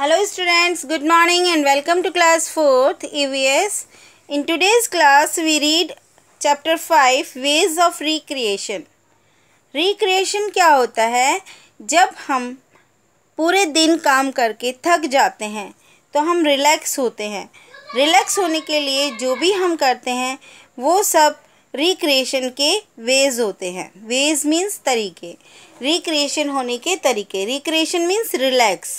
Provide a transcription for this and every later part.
hello students good morning and welcome to class fourth EVS in today's class we read chapter five ways of recreation recreation क्या होता है जब हम पूरे दिन काम करके थक जाते हैं तो हम रिलैक्स होते हैं रिलैक्स होने के लिए जो भी हम करते हैं वो सब रिक्रिएशन के वेज होते हैं वेज मीन्स तरीके रिक्रिएशन होने के तरीके रिक्रिएशन मीन्स रिलैक्स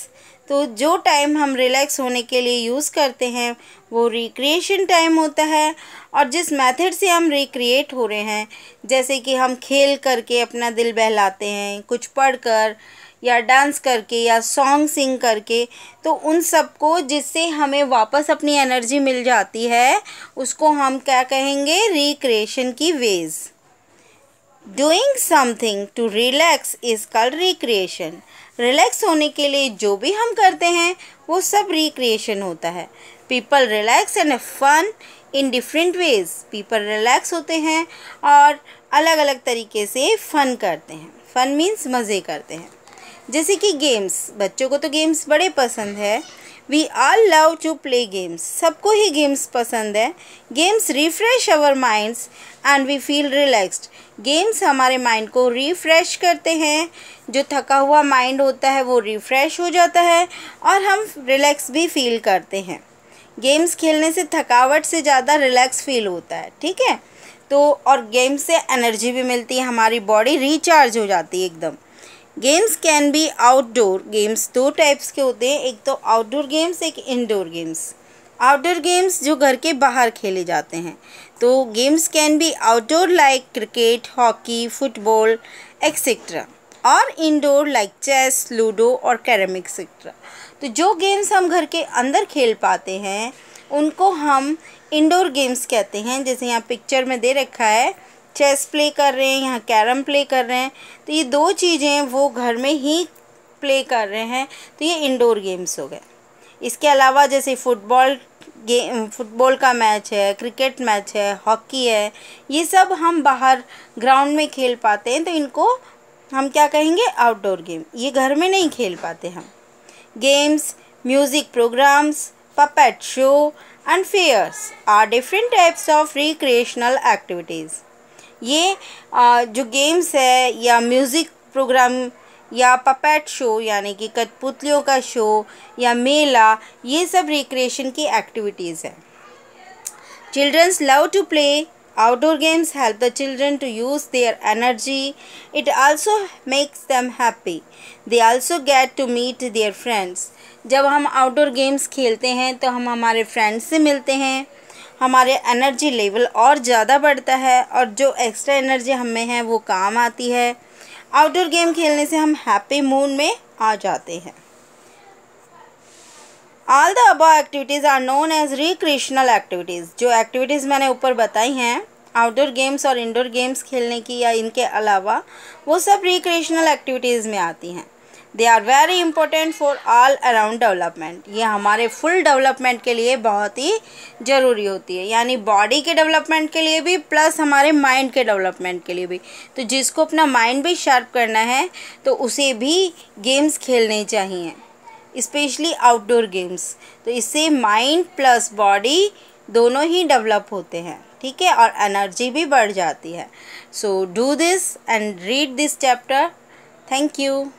तो जो टाइम हम रिलैक्स होने के लिए यूज़ करते हैं वो रिक्रिएशन टाइम होता है और जिस मेथड से हम रिक्रिएट हो रहे हैं जैसे कि हम खेल करके अपना दिल बहलाते हैं कुछ पढ़कर या डांस करके या सॉन्ग सिंग करके तो उन सबको जिससे हमें वापस अपनी एनर्जी मिल जाती है उसको हम क्या कहेंगे रिक्रिएशन की ways doing something to relax is called recreation relax होने के लिए जो भी हम करते हैं वो सब रिक्रिएशन होता है people relax and fun in different ways people relax होते हैं और अलग अलग तरीके से फ़न करते हैं फ़न मीन्स मज़े करते हैं जैसे कि गेम्स बच्चों को तो गेम्स बड़े पसंद है we all love to play games सबको ही गेम्स पसंद है games refresh our minds and we feel relaxed games हमारे माइंड को रिफ्रेश करते हैं जो थका हुआ माइंड होता है वो रिफ्रेश हो जाता है और हम रिलैक्स भी फील करते हैं गेम्स खेलने से थकावट से ज़्यादा रिलैक्स फील होता है ठीक है तो और गेम्स से एनर्जी भी मिलती है हमारी बॉडी रिचार्ज हो जाती है एकदम games can be outdoor games दो टाइप्स के होते हैं एक तो आउटडोर गेम्स एक इंडोर गेम्स आउटडोर गेम्स जो घर के बाहर खेले जाते हैं तो games can be outdoor like cricket hockey football etcetera और इंडोर लाइक चेस लूडो और कैरम एक्सेट्रा तो जो गेम्स हम घर के अंदर खेल पाते हैं उनको हम इंडोर गेम्स कहते हैं जैसे यहाँ पिक्चर में दे रखा है चेस प्ले कर रहे हैं यहाँ कैरम प्ले कर रहे हैं तो ये दो चीज़ें वो घर में ही प्ले कर रहे हैं तो ये इंडोर गेम्स हो गए इसके अलावा जैसे फुटबॉल गेम फुटबॉल का मैच है क्रिकेट मैच है हॉकी है ये सब हम बाहर ग्राउंड में खेल पाते हैं तो इनको हम क्या कहेंगे आउटडोर गेम ये घर में नहीं खेल पाते हम games music programs puppet show and fairs are different types of recreational activities ये जो गेम्स है या म्यूज़िक प्रोग्राम या पपेट शो यानी कि कठपुतलियों का शो या मेला ये सब रिक्रिएशन की एक्टिविटीज़ हैं children's love to play outdoor games help the children to use their energy it also makes them happy they also get to meet their friends जब हम आउटडोर गेम्स खेलते हैं तो हम हमारे फ्रेंड्स से मिलते हैं हमारे एनर्जी लेवल और ज़्यादा बढ़ता है और जो एक्स्ट्रा एनर्जी हमें है वो काम आती है आउटडोर गेम खेलने से हम हैप्पी मूड में आ जाते हैं all the above activities are known as recreational activities जो एक्टिविटीज़ मैंने ऊपर बताई हैं आउटडोर गेम्स और इंडोर गेम्स खेलने की या इनके अलावा वो सब रिक्रिएशनल एक्टिविटीज़ में आती हैं they are very important for all around development ये हमारे फुल डेवलपमेंट के लिए बहुत ही ज़रूरी होती है यानी बॉडी के डेवलपमेंट के लिए भी प्लस हमारे माइंड के डेवलपमेंट के लिए भी तो जिसको अपना माइंड भी शार्प करना है तो उसे भी गेम्स खेलने चाहिए स्पेशली आउटडोर गेम्स तो इससे माइंड प्लस बॉडी दोनों ही डेवलप होते हैं ठीक है और एनर्जी भी बढ़ जाती है so do this and read this chapter thank you